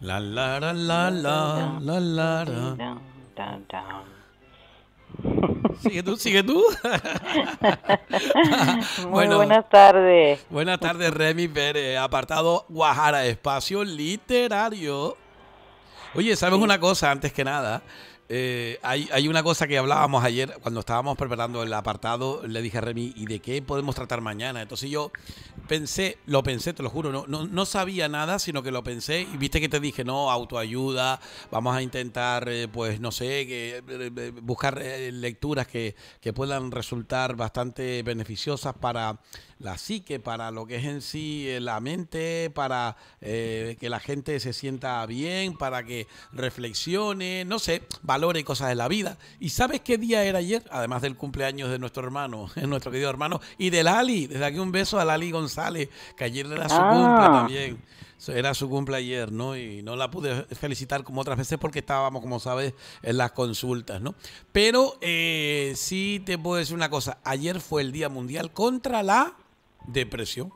La la la la la la la. Sigue tú, sigue tú. bueno, buenas tardes. Buenas tardes, Remy Pérez. Apartado Guajara, espacio literario. Oye, ¿sabes una cosa antes que nada? Eh, hay, hay, una cosa que hablábamos ayer cuando estábamos preparando el apartado, le dije a Remy, ¿y de qué podemos tratar mañana? Entonces yo pensé, lo pensé, te lo juro, no, no, sabía nada, sino que lo pensé y viste que te dije, no, autoayuda, vamos a intentar, eh, pues no sé, eh, buscar lecturas que, que puedan resultar bastante beneficiosas para la psique, para lo que es en sí eh, la mente, para eh, que la gente se sienta bien, para que reflexione, no sé, valore cosas de la vida. ¿Y sabes qué día era ayer? Además del cumpleaños de nuestro hermano, nuestro querido hermano, y de Lali. Desde aquí un beso a Lali González, que ayer era su ah. cumpleaños también. Era su cumple ayer, ¿no? Y no la pude felicitar como otras veces porque estábamos, como sabes, en las consultas, ¿no? Pero eh, sí te puedo decir una cosa. Ayer fue el Día Mundial contra la... Depresión.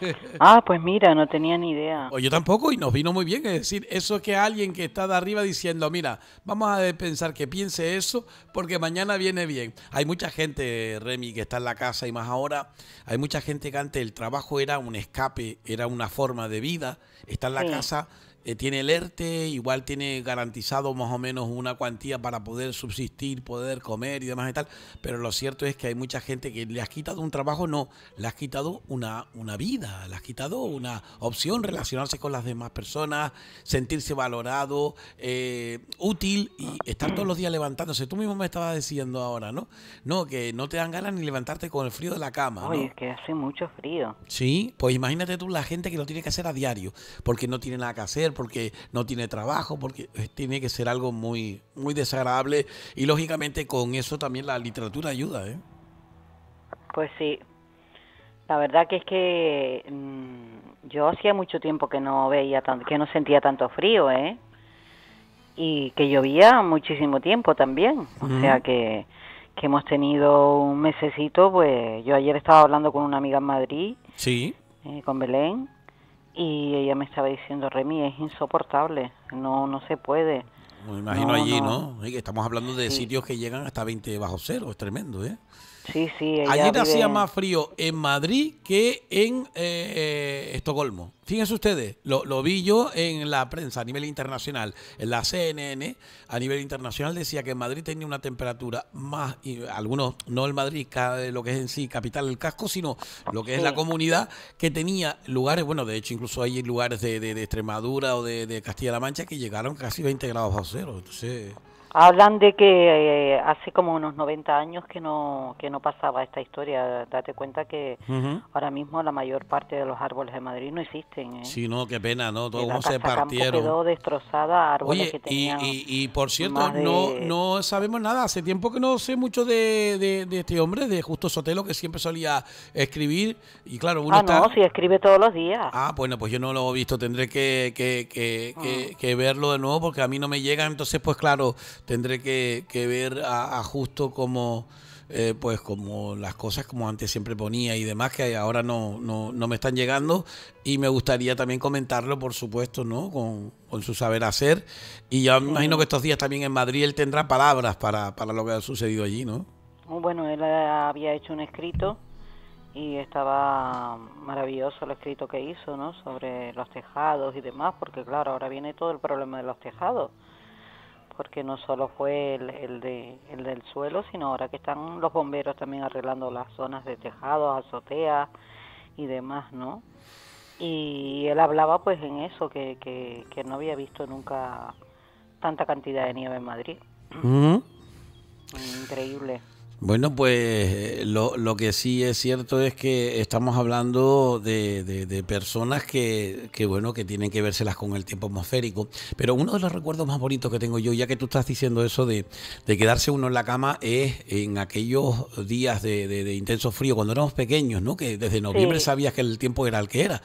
Ah, pues mira, no tenía ni idea. o yo tampoco y nos vino muy bien. Es decir, eso que alguien que está de arriba diciendo, mira, vamos a pensar que piense eso porque mañana viene bien. Hay mucha gente, Remy, que está en la casa y más ahora, hay mucha gente que antes el trabajo era un escape, era una forma de vida, está en la casa eh, tiene el ERTE, igual tiene garantizado más o menos una cuantía para poder subsistir, poder comer y demás y tal, pero lo cierto es que hay mucha gente que le has quitado un trabajo, no, le has quitado una, una vida, le has quitado una opción, relacionarse con las demás personas, sentirse valorado, eh, útil y estar todos los días levantándose. Tú mismo me estabas diciendo ahora, ¿no? No, que no te dan ganas ni levantarte con el frío de la cama. Oye, es que hace mucho frío. Sí, pues imagínate tú la gente que lo tiene que hacer a diario, porque no tiene nada que hacer porque no tiene trabajo, porque eh, tiene que ser algo muy, muy desagradable. Y lógicamente con eso también la literatura ayuda. ¿eh? Pues sí, la verdad que es que mm, yo hacía mucho tiempo que no veía tanto, que no sentía tanto frío, ¿eh? Y que llovía muchísimo tiempo también. O sea que, hemos tenido un mesecito, pues yo ayer estaba hablando con una amiga en Madrid. Sí. Eh, con Belén. Y ella me estaba diciendo, Remy, es insoportable, no, no se puede. Me imagino allí, ¿no? Estamos hablando de sitios que llegan hasta 20 bajo cero, es tremendo, ¿eh? Sí, sí. hacía más frío en Madrid que en eh, Estocolmo. Fíjense ustedes, lo, vi yo en la prensa a nivel internacional, en la CNN, a nivel internacional decía que Madrid tenía una temperatura más, y algunos, no el Madrid, lo que es en sí capital del casco, sino lo que es la comunidad, que tenía lugares, bueno, de hecho incluso hay lugares de, Extremadura o de, de Castilla-La Mancha que llegaron casi 20 grados a cero. Entonces... Hablan de que eh, hace como unos 90 años que no, que no pasaba esta historia. Date cuenta que ahora mismo la mayor parte de los árboles de Madrid no existen. ¿eh? Sí, no, qué pena, ¿no? Todos se partieron. quedó destrozada árboles que tenían y, y, por cierto, no, no sabemos nada. Hace tiempo que no sé mucho de, este hombre, de Justo Sotelo, que siempre solía escribir. Y claro, uno ah, está... no, sí, escribe todos los días. Ah, bueno, pues yo no lo he visto. Tendré que, que, que ah. verlo de nuevo porque a mí no me llega. Entonces, pues claro tendré que, ver a, Justo como, eh, pues como las cosas como antes siempre ponía y demás, que ahora no, no, me están llegando. Y me gustaría también comentarlo, por supuesto, ¿no? Con, su saber hacer. Y yo me imagino que estos días también en Madrid él tendrá palabras para, lo que ha sucedido allí, ¿no? Bueno, él había hecho un escrito y estaba maravilloso el escrito que hizo, ¿no? Sobre los tejados y demás, porque claro, ahora viene todo el problema de los tejados porque no solo fue el, de, el del suelo, sino ahora que están los bomberos también arreglando las zonas de tejado, azotea y demás, ¿no? Y él hablaba pues en eso, que, que, no había visto nunca tanta cantidad de nieve en Madrid. Increíble. Bueno, pues eh, lo, lo, que sí es cierto es que estamos hablando de, personas que, que, bueno, que tienen que vérselas con el tiempo atmosférico. Pero uno de los recuerdos más bonitos que tengo yo, ya que tú estás diciendo eso de, quedarse uno en la cama, es en aquellos días de, intenso frío, cuando éramos pequeños, ¿no? Que desde noviembre sabías que el tiempo era el que era.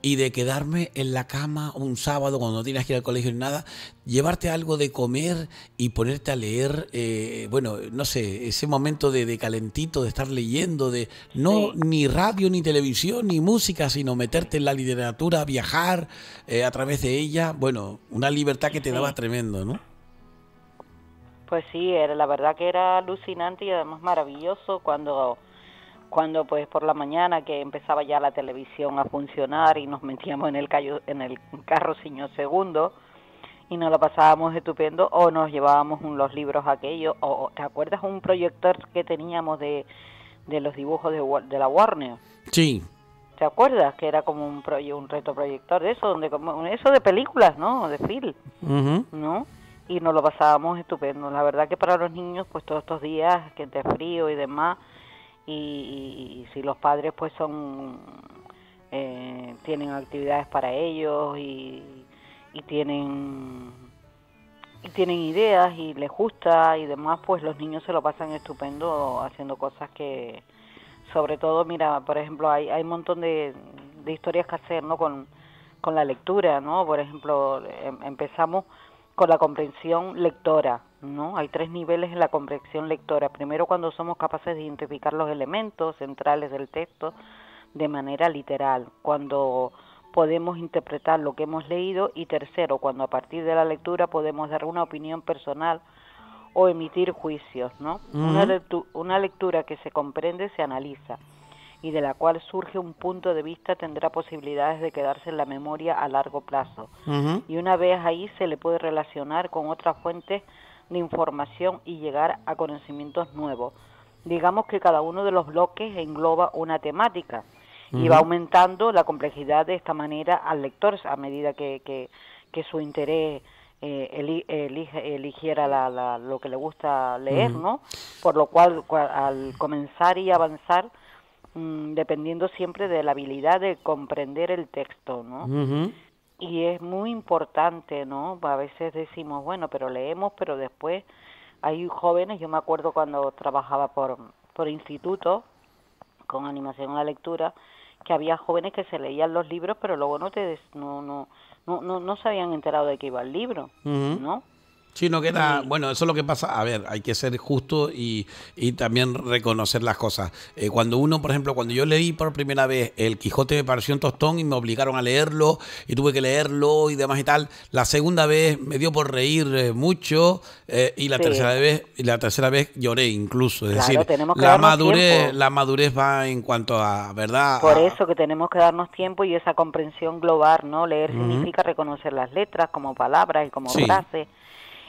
Y de quedarme en la cama un sábado cuando no tienes que ir al colegio ni nada, llevarte algo de comer y ponerte a leer, eh, bueno, no sé, ese momento de, calentito, de estar leyendo, de no ni radio, ni televisión, ni música, sino meterte en la literatura, viajar eh, a través de ella. Bueno, una libertad que te daba tremendo, ¿no? Pues sí, era, la verdad que era alucinante y además maravilloso cuando cuando pues por la mañana que empezaba ya la televisión a funcionar y nos metíamos en el, en el carro señor segundo y nos lo pasábamos estupendo o nos llevábamos los libros aquellos o te acuerdas un proyector que teníamos de, de los dibujos de, de la Warner. Sí. ¿Te acuerdas que era como un proye un retroproyector de eso donde eso de películas, ¿no? De film. ¿No? Y nos lo pasábamos estupendo. La verdad que para los niños pues todos estos días que entre frío y demás y, si los padres pues son eh, tienen actividades para ellos y y tienen y tienen ideas y les gusta y demás, pues los niños se lo pasan estupendo haciendo cosas que, sobre todo, mira, por ejemplo, hay, hay un montón de, historias que hacer, ¿no? Con, con la lectura, ¿no? Por ejemplo, em, empezamos con la comprensión lectora, ¿no? Hay tres niveles en la comprensión lectora. Primero, cuando somos capaces de identificar los elementos centrales del texto de manera literal. Cuando podemos interpretar lo que hemos leído y tercero, cuando a partir de la lectura podemos dar una opinión personal o emitir juicios, ¿no? una, lectura que se comprende se analiza y de la cual surge un punto de vista tendrá posibilidades de quedarse en la memoria a largo plazo. Y una vez ahí se le puede relacionar con otras fuentes de información y llegar a conocimientos nuevos. Digamos que cada uno de los bloques engloba una temática y va aumentando la complejidad de esta manera al lector a medida que, que, su interés eh, eligiera lo que le gusta leer, ¿no? Por lo cual, al comenzar y avanzar, mm, dependiendo siempre de la habilidad de comprender el texto, ¿no? Y es muy importante, ¿no? A veces decimos, bueno, pero leemos, pero después hay jóvenes, yo me acuerdo cuando trabajaba por, por instituto con animación a la lectura, que había jóvenes que se leían los libros, pero luego no, te, no, no, no, no, no se habían enterado de que iba el libro, ¿no? Sí, no queda. Bueno, eso es lo que pasa. A ver, hay que ser justo y, y también reconocer las cosas. Eh, cuando uno, por ejemplo, cuando yo leí por primera vez El Quijote me pareció un tostón y me obligaron a leerlo y tuve que leerlo y demás y tal. La segunda vez me dio por reír eh, mucho eh, y la tercera vez y la tercera vez lloré incluso. Es decir, tenemos la madurez, la madurez va en cuanto a verdad. Por eso que tenemos que darnos tiempo y esa comprensión global, ¿no? Leer significa reconocer las letras como palabras y como frases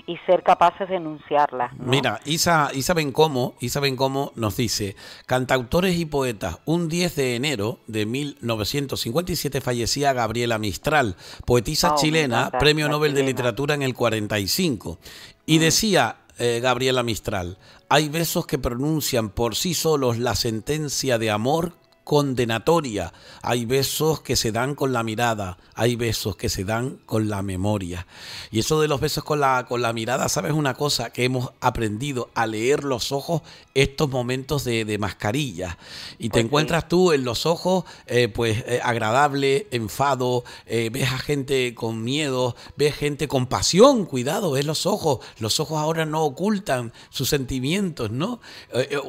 y ser capaces de enunciarla. Mira, Isa, cómo, y saben cómo, nos dice, cantautores y poetas, un 10 de enero de 1957 fallecía Gabriela Mistral, poetisa oh, chilena, premio Nobel de Literatura en el 45, y mm. decía, eh, Gabriela Mistral. Hay besos que pronuncian por sí solos la sentencia de amor condenatoria. Hay besos que se dan con la mirada, hay besos que se dan con la memoria. Y eso de los besos con la, con la mirada, ¿sabes una cosa? Que hemos aprendido a leer los ojos estos momentos de, mascarilla. Y te encuentras tú en los ojos, eh, pues, eh, agradable, enfado, eh, ves a gente con miedo, ves gente con pasión, cuidado, ves los ojos. Los ojos ahora no ocultan sus sentimientos, ¿no?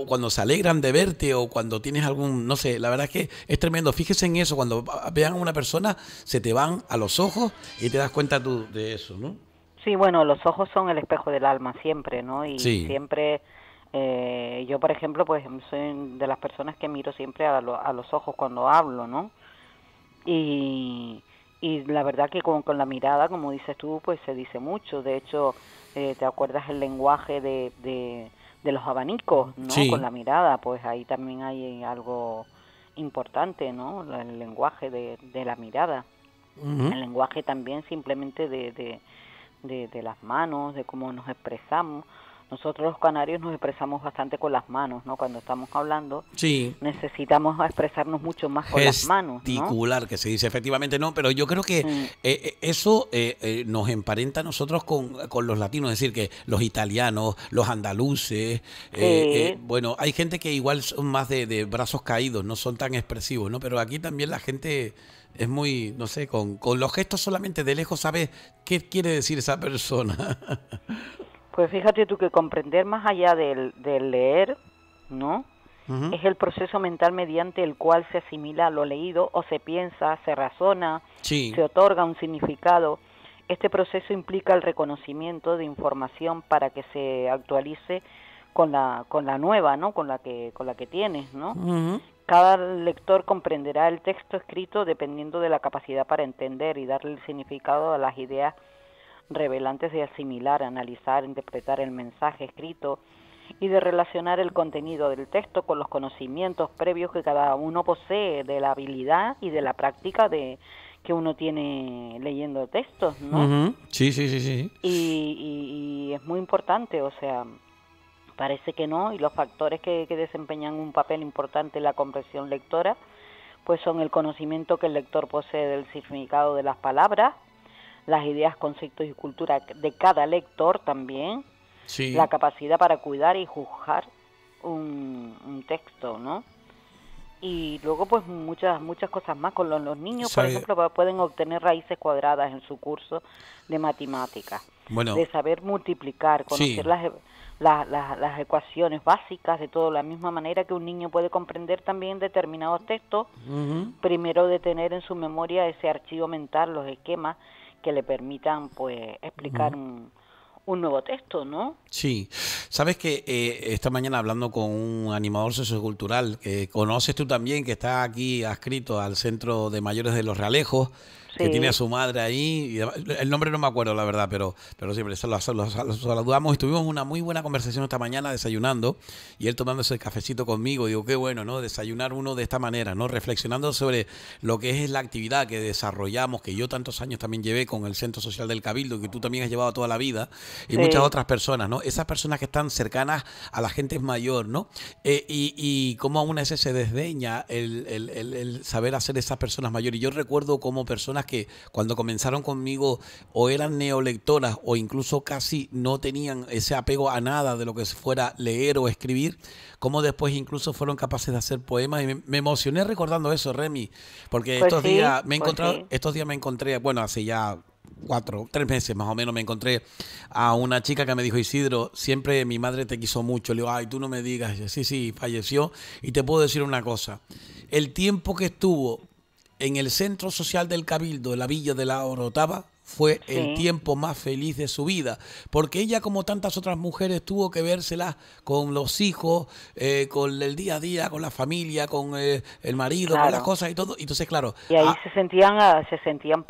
cuando se alegran de verte o cuando tienes algún, no sé, la verdad es que es tremendo. Fíjese en eso, cuando vean a una persona, se te van a los ojos y te das cuenta tú de eso, ¿no? Sí, bueno, los ojos son el espejo del alma siempre, ¿no? Y siempre, eh, yo por ejemplo, pues soy de las personas que miro siempre a, los ojos cuando hablo, ¿no? Y, la verdad que con, la mirada, como dices tú, pues se dice mucho. De hecho, eh, ¿te acuerdas el lenguaje de, los abanicos, ¿no? Con la mirada, pues ahí también hay algo importante, ¿no? El lenguaje de, la mirada, el lenguaje también simplemente de, las manos, de cómo nos expresamos, nosotros los canarios nos expresamos bastante con las manos, ¿no? Cuando estamos hablando, sí. necesitamos expresarnos mucho más con las manos. Es particular que se dice efectivamente, no, pero yo creo que eh, eh, eso eh, nos emparenta a nosotros con, los latinos, es decir, que los italianos, los andaluces, bueno, hay gente que igual son más de, brazos caídos, no son tan expresivos, ¿no? Pero aquí también la gente es muy, no sé, con, con los gestos solamente de lejos sabes qué quiere decir esa persona. Pues fíjate tú que comprender más allá del, leer, ¿no? Es el proceso mental mediante el cual se asimila lo leído o se piensa, se razona, se otorga un significado. Este proceso implica el reconocimiento de información para que se actualice con la, con la nueva, ¿no? Con la que, con la que tienes, ¿no? Cada lector comprenderá el texto escrito dependiendo de la capacidad para entender y darle el significado a las ideas revelantes de asimilar, analizar, interpretar el mensaje escrito y de relacionar el contenido del texto con los conocimientos previos que cada uno posee de la habilidad y de la práctica de que uno tiene leyendo textos, ¿no? Sí, sí, sí, sí. Y, es muy importante, o sea, parece que no, y los factores que, que desempeñan un papel importante en la comprensión lectora, pues son el conocimiento que el lector posee del significado de las palabras, las ideas, conceptos y cultura de cada lector también, la capacidad para cuidar y juzgar un, texto, ¿no? Y luego pues muchas muchas cosas más con los, niños, por ejemplo, pueden obtener raíces cuadradas en su curso de matemáticas, de saber multiplicar, conocer las e, las, las, ecuaciones básicas de todo, la misma manera que un niño puede comprender también determinados textos, primero de tener en su memoria ese archivo mental, los esquemas que le permitan pues explicar un, nuevo texto, ¿no? Sí. Sabes que eh, esta mañana hablando con un animador sociocultural que conoces tú también, que está aquí adscrito al Centro de Mayores de los Realejos, que tiene a su madre ahí. el nombre no me acuerdo, la verdad, pero, pero siempre sí, lo, saludamos y tuvimos una muy buena conversación esta mañana desayunando y él tomándose el cafecito conmigo. Digo, qué bueno, ¿no? Desayunar uno de esta manera, ¿no? Reflexionando sobre lo que es la actividad que desarrollamos, que yo tantos años también llevé con el Centro Social del Cabildo, que tú también has llevado toda la vida, y muchas otras personas, ¿no? Esas personas que están cercanas a la gente mayor, ¿no? Eh, y, y cómo a una se desdeña el, el, el, saber hacer esas personas mayores. Y yo recuerdo como personas que cuando comenzaron conmigo o eran neolectoras o incluso casi no tenían ese apego a nada de lo que fuera leer o escribir, como después incluso fueron capaces de hacer poemas. Y me, emocioné recordando eso, Remy, porque pues estos días me he pues estos días me encontré, bueno, hace ya cuatro, tres meses más o menos me encontré a una chica que me dijo, Isidro, siempre mi madre te quiso mucho. Le digo, ay, tú no me digas. sí, sí, falleció. Y te puedo decir una cosa. El tiempo que estuvo en el Centro Social del Cabildo en la Villa de la Orotava fue el tiempo más feliz de su vida, porque ella como tantas otras mujeres tuvo que vérselas con los hijos, eh, con el día a día, con la familia, con eh, el marido, con las cosas y todo. Entonces, claro. Y ahí se sentían, ah, se sentían,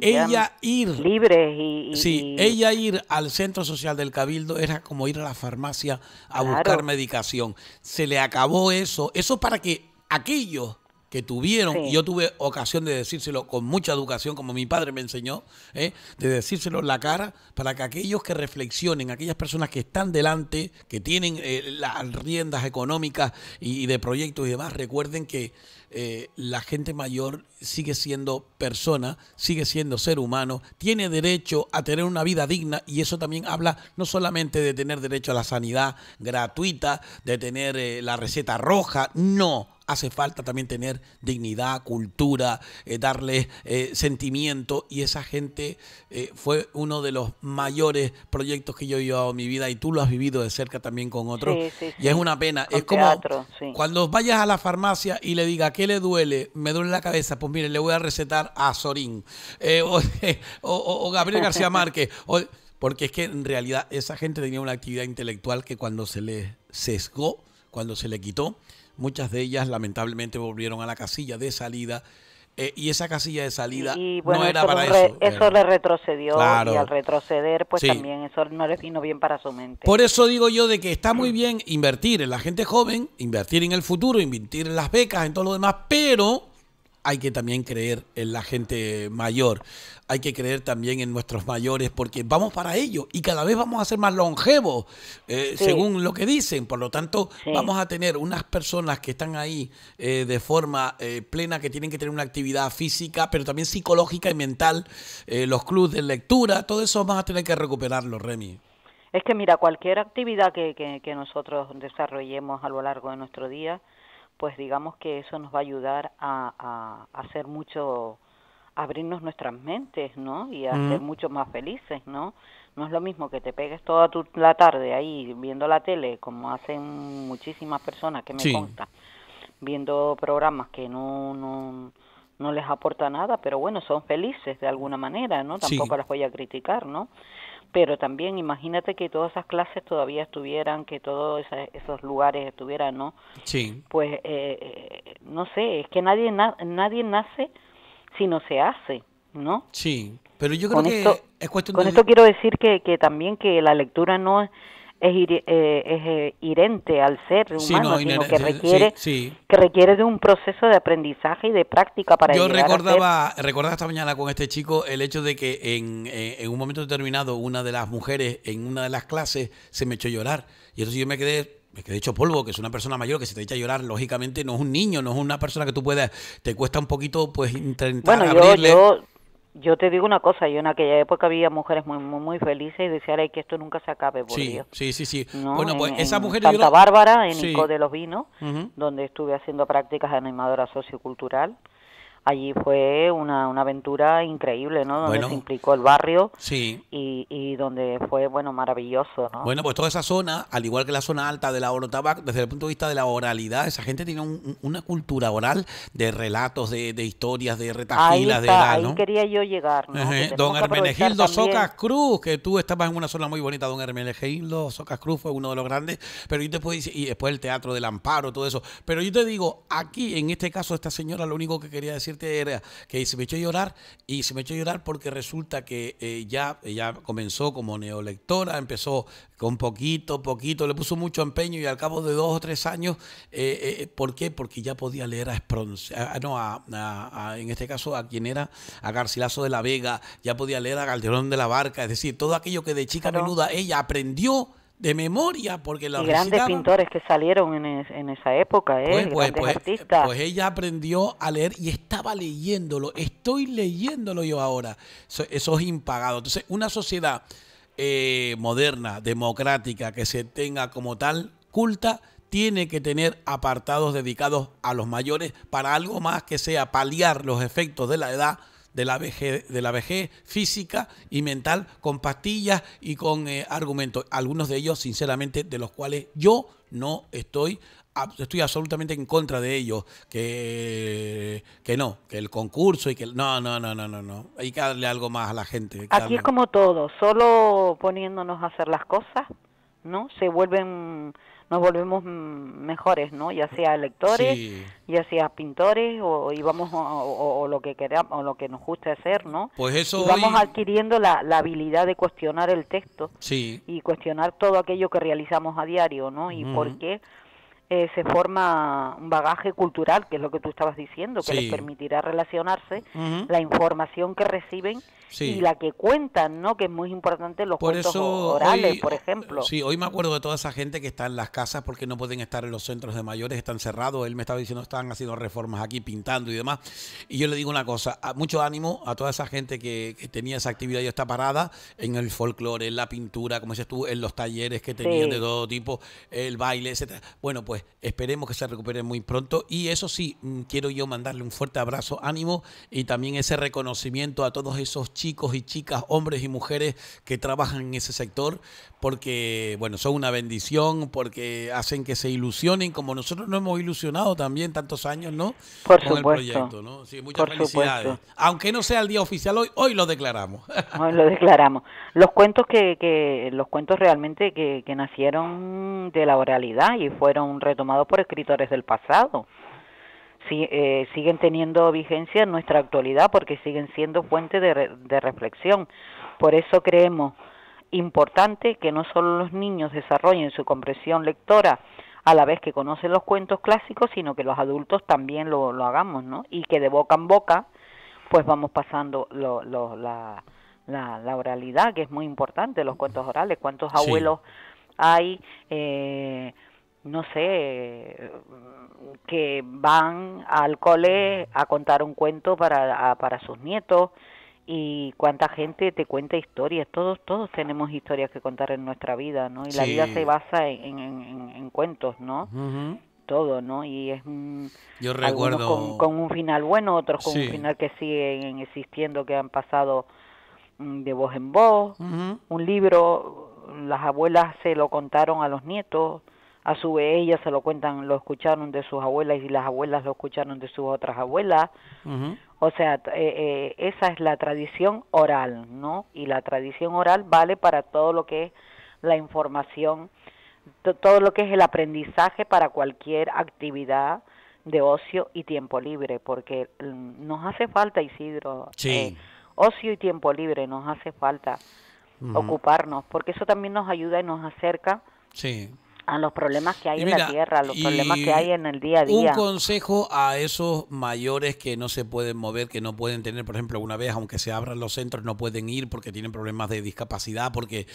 eh, libres y, Sí, ella ir al centro social del Cabildo era como ir a la farmacia a buscar medicación. Se le acabó eso, eso para que aquello que tuvieron, y yo tuve ocasión de decírselo con mucha educación, como mi padre me enseñó, ¿eh? de decírselo en la cara, para que aquellos que reflexionen, aquellas personas que están delante, que tienen eh, las riendas económicas y, de proyectos y demás, recuerden que eh, la gente mayor sigue siendo persona, sigue siendo ser humano, tiene derecho a tener una vida digna y eso también habla no solamente de tener derecho a la sanidad gratuita, de tener la receta roja, no hace falta también tener dignidad, cultura, eh, darle eh, sentimiento y esa gente eh, fue uno de los mayores proyectos que yo he llevado en mi vida y tú lo has vivido de cerca también con otros y es una pena. es como cuando vayas a la farmacia y le diga, ¿qué le duele? Me duele la cabeza, pues mire, le voy a recetar a Sorín o, Gabriel García Márquez. porque es que en realidad esa gente tenía una actividad intelectual que cuando se le sesgó, cuando se le quitó, Muchas de ellas lamentablemente volvieron a la casilla de salida eh, y esa casilla de salida no era para eso. Eso le retrocedió y al retroceder, pues también eso no le vino bien para su mente. Por eso digo yo de que está muy bien invertir en la gente joven, invertir en el futuro, invertir en las becas, en todo lo demás, pero hay que también creer en la gente mayor, hay que creer también en nuestros mayores, porque vamos para ello y cada vez vamos a ser más longevos, eh, según lo que dicen. Por lo tanto, vamos a tener unas personas que están ahí eh, de forma eh, plena, que tienen que tener una actividad física, pero también psicológica y mental, los clubes de lectura, todo eso vamos a tener que recuperarlo, Remy. Es que mira, cualquier actividad que, que nosotros desarrollemos a lo largo de nuestro día, pues digamos que eso nos va a ayudar a, hacer mucho, abrirnos nuestras mentes, ¿no? Y a ser mucho más felices, ¿no? No es lo mismo que te pegues toda tu, la tarde ahí viendo la tele, como hacen muchísimas personas que me sí. viendo programas que no, no, no les aporta nada, pero bueno, son felices de alguna manera, ¿no? Tampoco las voy a criticar, ¿no? pero también imagínate que todas esas clases todavía estuvieran, que todos esos lugares estuvieran, ¿no? Sí. Pues eh, eh, no sé, es que nadie nadie nace si no se hace, ¿no? Sí, pero yo creo que es cuestión con esto quiero decir que, que también que la lectura no es es, ir, eh, es eh, al ser humano, que requiere que requiere de un proceso de aprendizaje y de práctica para Yo recordaba, a recordaba esta mañana con este chico el hecho de que eh, en, un momento determinado una de las mujeres en una de las clases se me echó a llorar y entonces yo me quedé me quedé hecho polvo, que es una persona mayor que se te echa a llorar, lógicamente no es un niño, no es una persona que tú puedas, te cuesta un poquito pues intentar bueno, abrirle. Yo te digo una cosa, yo en aquella época había mujeres muy muy, felices y decía, que esto nunca se acabe, por sí, Dios. Sí, sí, sí. Bueno, pues esa mujer... En Santa Bárbara, en Nico de los Vinos, donde estuve haciendo prácticas de animadora sociocultural allí fue una, aventura increíble, ¿no? Donde se implicó el barrio sí. y, donde fue, bueno, maravilloso, ¿no? Bueno, pues toda esa zona, al igual que la zona alta de la orotaba desde el punto de vista de la oralidad, esa gente tiene una cultura oral de relatos, de, de historias, de retajilas, de edad, Ahí quería yo llegar, Don Hermenegildo Socas Cruz, que tú estabas en una zona muy bonita, don Hermenegildo Socas Cruz fue uno de los grandes, pero yo decir, y después el Teatro del Amparo, todo eso. Pero yo te digo, aquí, en este caso, esta señora lo único que quería decir era que se me echó a llorar y se me echó a llorar porque resulta que eh, ya ella comenzó como neolectora, empezó con poquito, poquito, le puso mucho empeño y al cabo de dos o tres años, eh, eh, ¿por qué? Porque ya podía leer a Spronce, no, a, en este caso a quien era, a Garcilaso de la Vega, ya podía leer a Calderón de la Barca, es decir, todo aquello que de chica menuda ella aprendió de memoria porque la grandes pintores que salieron en, esa época eh, pues, pues, pues, pues, ella aprendió a leer y estaba leyéndolo estoy leyéndolo yo ahora eso, es impagado entonces una sociedad eh, moderna democrática que se tenga como tal culta tiene que tener apartados dedicados a los mayores para algo más que sea paliar los efectos de la edad de la vejez, de la vejez física y mental con pastillas y con eh, argumentos, algunos de ellos sinceramente de los cuales yo no estoy estoy absolutamente en contra de ellos, que, que no, que el concurso y que no, no, no, no, no, no, hay que darle algo más a la gente. Aquí es como todo, solo poniéndonos a hacer las cosas, ¿no? Se vuelven nos volvemos mejores, ¿no? Ya sea lectores, ya sea pintores o, íbamos o, lo que queramos, o lo que nos guste hacer, ¿no? Pues vamos adquiriendo la, la, habilidad de cuestionar el texto y cuestionar todo aquello que realizamos a diario, Y porque por qué eh, se forma un bagaje cultural, que es lo que tú estabas diciendo, que les permitirá relacionarse la información que reciben y la que cuentan, ¿no? Que es muy importante los por cuentos orales, por ejemplo. Sí, hoy me acuerdo de toda esa gente que está en las casas porque no pueden estar en los centros de mayores, están cerrados. Él me estaba diciendo, están haciendo reformas aquí, pintando y demás. Y yo le digo una cosa, mucho ánimo a toda esa gente que, tenía esa actividad y está parada en el folclore, en la pintura, como dices tú, en los talleres que tenían de todo tipo, el baile, etcétera. Bueno, pues esperemos que se recupere muy pronto. Y eso sí, mm, quiero yo mandarle un fuerte abrazo, ánimo y también ese reconocimiento a todos esos chicos y chicas, hombres y mujeres que trabajan en ese sector, porque, bueno, son una bendición, porque hacen que se ilusionen, como nosotros nos hemos ilusionado también tantos años, ¿no? Por Con el proyecto, ¿no? Sí, muchas felicidades. Aunque no sea el día oficial hoy, hoy lo declaramos. Hoy lo declaramos. Los cuentos que, los cuentos realmente que, que nacieron de la oralidad y fueron retomados por escritores del pasado si, eh, siguen teniendo vigencia en nuestra actualidad porque siguen siendo fuente de, de reflexión. Por eso creemos importante que no solo los niños desarrollen su comprensión lectora a la vez que conocen los cuentos clásicos, sino que los adultos también lo, lo hagamos, ¿no? Y que de boca en boca, pues vamos pasando lo, lo, la, la, la, oralidad, que es muy importante, los cuentos orales, cuántos abuelos hay. Eh, no sé, que van al cole a contar un cuento para, para sus nietos y cuánta gente te cuenta historias. Todos, todos tenemos historias que contar en nuestra vida, ¿no? Y la vida se basa en, en, cuentos, ¿no? Todo, ¿no? Y es un. Yo recuerdo. Con, con, un final bueno, otros con un final que siguen existiendo, que han pasado mm, de voz en voz. Un libro, las abuelas se lo contaron a los nietos a su vez, ellas se lo cuentan, lo escucharon de sus abuelas y las abuelas lo escucharon de sus otras abuelas. O sea, eh, eh, esa es la tradición oral, ¿no? Y la tradición oral vale para todo lo que es la información, todo lo que es el aprendizaje para cualquier actividad de ocio y tiempo libre, porque mm, nos hace falta, Isidro. Sí. Eh, ocio y tiempo libre nos hace falta ocuparnos, porque eso también nos ayuda y nos acerca. Sí a los problemas que hay en la tierra, a los problemas que hay en el día a día. Un consejo a esos mayores que no se pueden mover, que no pueden tener, por ejemplo, una vez, aunque se abran los centros, no pueden ir porque tienen problemas de discapacidad, porque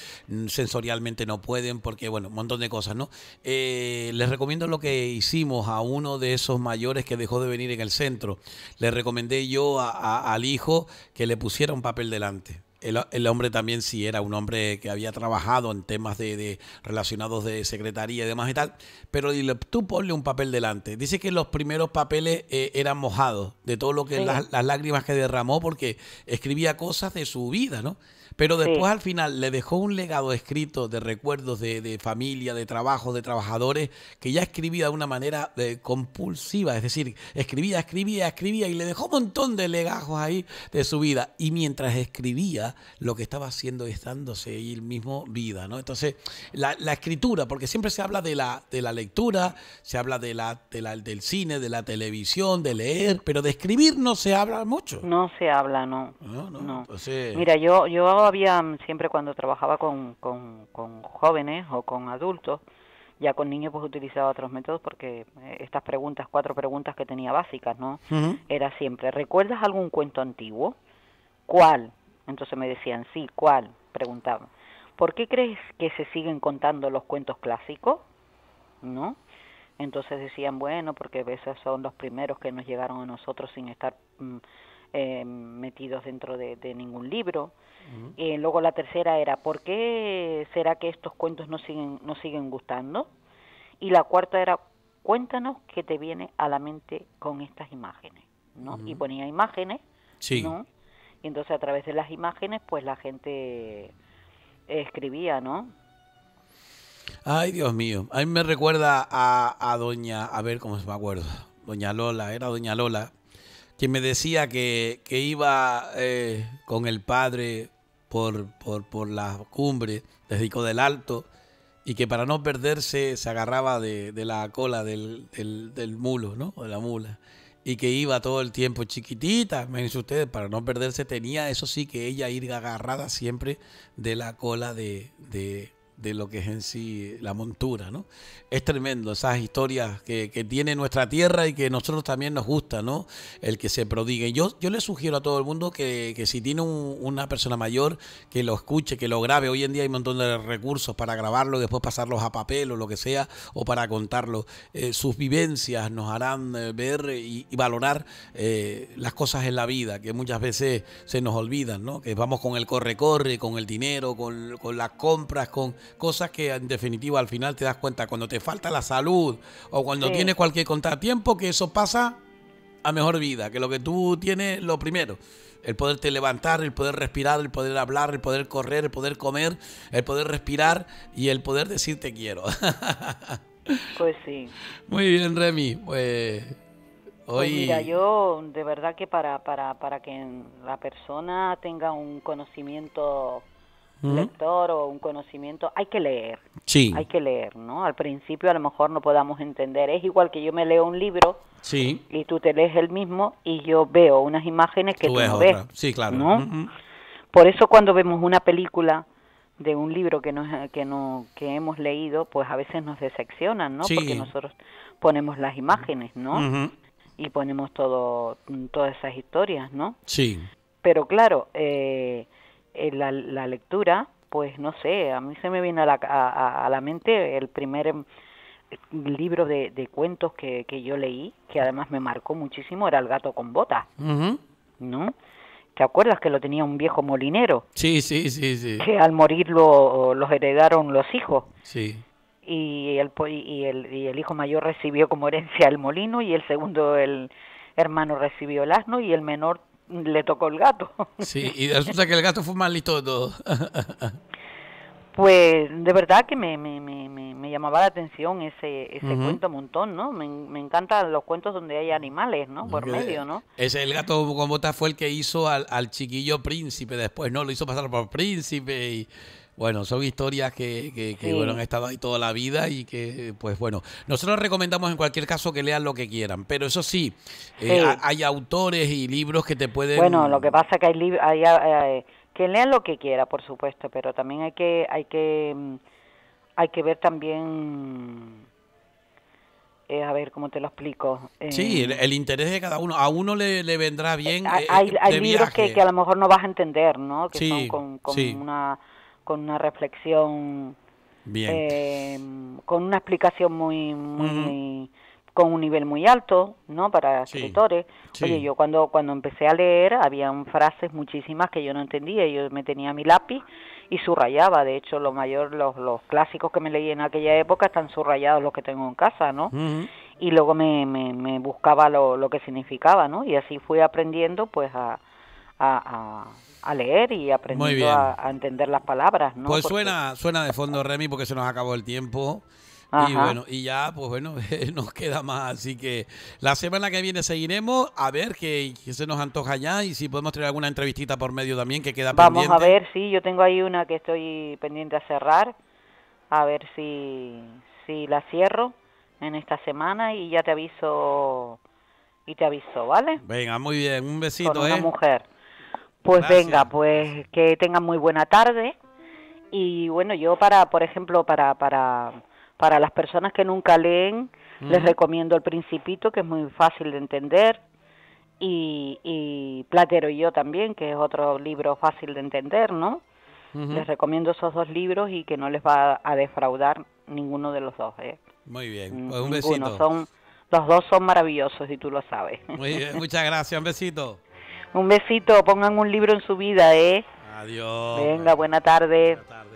sensorialmente no pueden, porque, bueno, un montón de cosas, ¿no? Eh, les recomiendo lo que hicimos a uno de esos mayores que dejó de venir en el centro. Le recomendé yo al hijo que le pusiera un papel delante el, hombre también sí era un hombre que había trabajado en temas de, de relacionados de secretaría y demás y tal, pero dile, tú ponle un papel delante. Dice que los primeros papeles eh, eran mojados de todo lo que las, las lágrimas que derramó porque escribía cosas de su vida, ¿no? Pero después al final le dejó un legado escrito de recuerdos de, familia, de trabajo, de trabajadores, que ya escribía de una manera eh, compulsiva, es decir, escribía, escribía, escribía y le dejó un montón de legajos ahí de su vida. Y mientras escribía, lo que estaba haciendo es dándose el mismo vida, ¿no? Entonces, la, la, escritura, porque siempre se habla de la, de la lectura, se habla de la, de del cine, de la televisión, de leer, pero de escribir no se habla mucho. No se habla, no. no, no. no. Mira, yo, yo había, mm, siempre cuando trabajaba con, con, jóvenes o con adultos, ya con niños pues utilizaba otros métodos porque eh, estas preguntas, cuatro preguntas que tenía básicas, ¿no? Era siempre, ¿recuerdas algún cuento antiguo? ¿Cuál? Entonces me decían, sí, ¿cuál? preguntaba ¿Por qué crees que se siguen contando los cuentos clásicos? ¿No? Entonces decían, bueno, porque esos son los primeros que nos llegaron a nosotros sin estar mm, Em, metidos dentro de, ningún libro. y eh, luego la tercera era, ¿por qué será que estos cuentos no siguen, no siguen gustando? Y la cuarta era, cuéntanos qué te viene a la mente con estas imágenes, ¿no? Y ponía imágenes, sí. Y entonces a través de las imágenes, pues la gente escribía, ¿no? Ay, Dios mío. A mí me recuerda a, a doña, a ver cómo se me acuerdo. Doña Lola, era doña Lola, quien me decía que, iba eh, con el padre por, por, por la cumbre de Rico del Alto y que para no perderse se agarraba de, la cola del, mulo, ¿no? de la mula. Y que iba todo el tiempo chiquitita, me dice ustedes, para no perderse tenía eso sí que ella ir agarrada siempre de la cola de, de lo que es en sí la montura, ¿no? Es tremendo esas historias que, tiene nuestra tierra y que nosotros también nos gusta, ¿no? El que se prodigue. Yo, yo le sugiero a todo el mundo que, si tiene una persona mayor, que lo escuche, que lo grabe. Hoy en día hay un montón de recursos para grabarlo, después pasarlos a papel o lo que sea, o para contarlo. Eh, sus vivencias nos harán eh, ver y, valorar eh, las cosas en la vida, que muchas veces se nos olvidan, ¿no? Que vamos con el corre-corre, con el dinero, con, con las compras, con cosas que en definitiva al final te das cuenta cuando te falta la salud o cuando tienes cualquier contratiempo, que eso pasa a mejor vida, que lo que tú tienes, lo primero, el poderte levantar, el poder respirar, el poder hablar, el poder correr, el poder comer, el poder respirar y el poder decir te quiero. Pues sí. Muy bien, Remy. Pues, pues, hoy... mira, yo de verdad que para, para, para que la persona tenga un conocimiento un lector o un conocimiento, hay que leer. Sí. Hay que leer, ¿no? Al principio a lo mejor no podamos entender. Es igual que yo me leo un libro sí. y tú te lees el mismo y yo veo unas imágenes que tú, ves. No ves sí, claro. ¿no? Por eso cuando vemos una película de un libro que nos, que no que hemos leído, pues a veces nos decepcionan, ¿no? Porque nosotros ponemos las imágenes, ¿no? Y ponemos todo todas esas historias, ¿no? Sí. Pero claro, eh, eh, la, lectura, pues no sé, a mí se me viene a la, la mente el primer em, libro de, cuentos que, que, yo leí, que además me marcó muchísimo, era El gato con botas, ¿no? ¿Te acuerdas que lo tenía un viejo molinero? Sí, sí, sí, sí. Que al morir los heredaron los hijos. Sí. Y el, y, el, y el hijo mayor recibió como herencia el molino y el segundo, el hermano, recibió el asno y el menor le tocó el gato. Sí, y resulta que el gato fue más listo de todo Pues de verdad que me, me, me, me llamaba la atención ese, cuento un montón, ¿no? Me, encantan los cuentos donde hay animales, ¿no? Por medio, ¿no? Ese el gato con botas fue el que hizo al chiquillo príncipe después, ¿no? Lo hizo pasar por príncipe y, bueno, son historias que, que, que bueno, han estado ahí toda la vida y que, pues bueno, nosotros recomendamos en cualquier caso que lean lo que quieran, pero eso sí, eh, hay autores y libros que te pueden... Bueno, lo que pasa es que hay, libros, eh, eh, que lean lo que quiera, por supuesto, pero también hay que, hay que, mm, hay que ver también... a ver cómo te lo explico. sí, el, interés de cada uno. A uno le, vendrá bien. hay, libros que, a lo mejor no vas a entender, ¿no? Que sí, son con, una con una reflexión, em, con una explicación muy, muy, con un nivel muy alto, ¿no? Para escritores. Oye, yo cuando cuando empecé a leer habían frases muchísimas que yo no entendía. Yo me tenía mi lápiz y subrayaba. De hecho, lo mayor, los, los clásicos que me leí en aquella época están subrayados los que tengo en casa, ¿no? Y luego me, me, me buscaba lo, lo que significaba, ¿no? Y así fui aprendiendo, pues, a a, leer y aprendiendo a, entender las palabras. ¿no? Pues suena, suena de fondo, Remy, porque se nos acabó el tiempo. Y bueno, y ya, pues bueno, nos queda más. Así que la semana que viene seguiremos a ver qué, se nos antoja ya y si podemos tener alguna entrevistita por medio también que queda Vamos pendiente. Vamos a ver, sí, yo tengo ahí una que estoy pendiente a cerrar. A ver si, la cierro en esta semana y ya te aviso y te aviso, ¿vale? Venga, muy bien, un besito, con una eh. mujer. Pues venga, pues que tengan muy buena tarde. Y bueno, yo para, por ejemplo, para, para, para las personas que nunca leen, les recomiendo El Principito, que es muy fácil de entender. Y, Platero y yo también, que es otro libro fácil de entender, ¿no? Les recomiendo esos dos libros y que no les va a defraudar ninguno de los dos. ¿eh? Muy bien, pues un besito. Son, los dos son maravillosos y tú lo sabes. Muy bien, muchas gracias, un besito. Un besito, pongan un libro en su vida, ¿eh? Adiós. Venga, buena tarde. Buena tarde.